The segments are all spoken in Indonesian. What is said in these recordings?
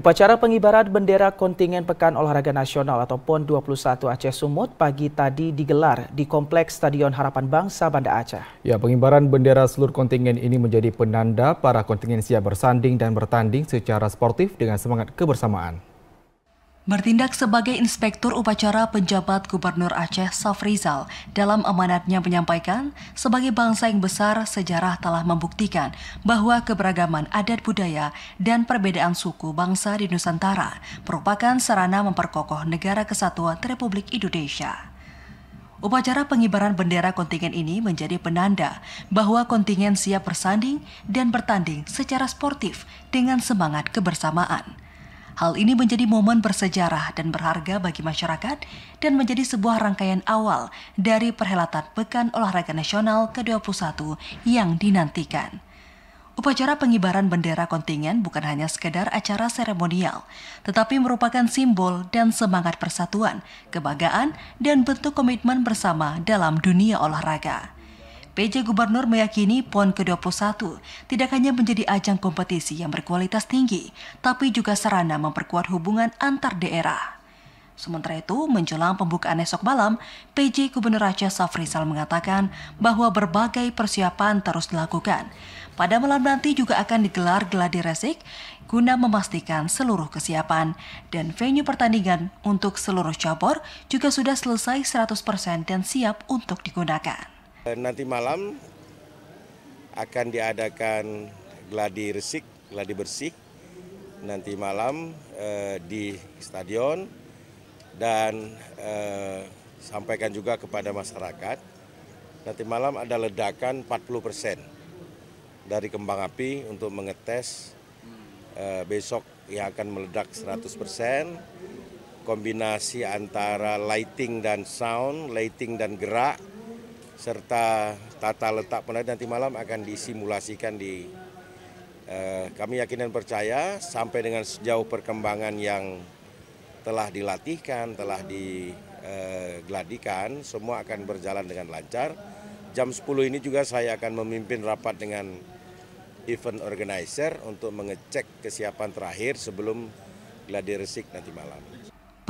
Upacara pengibaran bendera kontingen Pekan Olahraga Nasional atau PON 21 Aceh Sumut pagi tadi digelar di Kompleks Stadion Harapan Bangsa Banda Aceh. Ya, pengibaran bendera seluruh kontingen ini menjadi penanda para kontingen siap bersanding dan bertanding secara sportif dengan semangat kebersamaan. Bertindak sebagai Inspektur Upacara Penjabat Gubernur Aceh Safrizal dalam amanatnya menyampaikan, sebagai bangsa yang besar, sejarah telah membuktikan bahwa keberagaman adat budaya dan perbedaan suku bangsa di Nusantara merupakan sarana memperkokoh negara kesatuan Republik Indonesia. Upacara pengibaran bendera kontingen ini menjadi penanda bahwa kontingen siap bersanding dan bertanding secara sportif dengan semangat kebersamaan. Hal ini menjadi momen bersejarah dan berharga bagi masyarakat dan menjadi sebuah rangkaian awal dari perhelatan Pekan Olahraga Nasional ke-21 yang dinantikan. Upacara pengibaran bendera kontingen bukan hanya sekedar acara seremonial, tetapi merupakan simbol dan semangat persatuan, kebanggaan, dan bentuk komitmen bersama dalam dunia olahraga. PJ Gubernur meyakini PON ke-21 tidak hanya menjadi ajang kompetisi yang berkualitas tinggi, tapi juga sarana memperkuat hubungan antar daerah. Sementara itu, menjelang pembukaan esok malam, PJ Gubernur Aceh Safrizal mengatakan bahwa berbagai persiapan terus dilakukan. Pada malam nanti juga akan digelar geladi resik guna memastikan seluruh kesiapan dan venue pertandingan untuk seluruh cabur juga sudah selesai 100% dan siap untuk digunakan. Eh, nanti malam akan diadakan gladi resik, gladi bersih nanti malam eh, di stadion dan eh, sampaikan juga kepada masyarakat nanti malam ada ledakan 40% persen dari kembang api untuk mengetes eh, besok yang akan meledak 100% persen kombinasi antara lighting dan sound, lighting dan gerak serta tata letak penelitian nanti malam akan disimulasikan di eh, kami yakin dan percaya sampai dengan sejauh perkembangan yang telah dilatihkan, telah digeladikan, eh, semua akan berjalan dengan lancar. Jam 10 ini juga saya akan memimpin rapat dengan event organizer untuk mengecek kesiapan terakhir sebelum gladi resik nanti malam.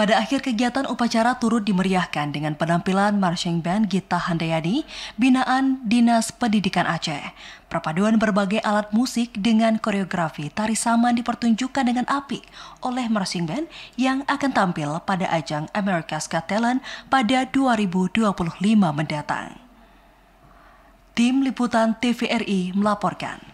Pada akhir kegiatan upacara turut dimeriahkan dengan penampilan marching band Gita Handayani, binaan Dinas Pendidikan Aceh. Perpaduan berbagai alat musik dengan koreografi tari saman dipertunjukkan dengan apik oleh marching band yang akan tampil pada ajang America's Got Talent pada 2025 mendatang. Tim Liputan TVRI melaporkan.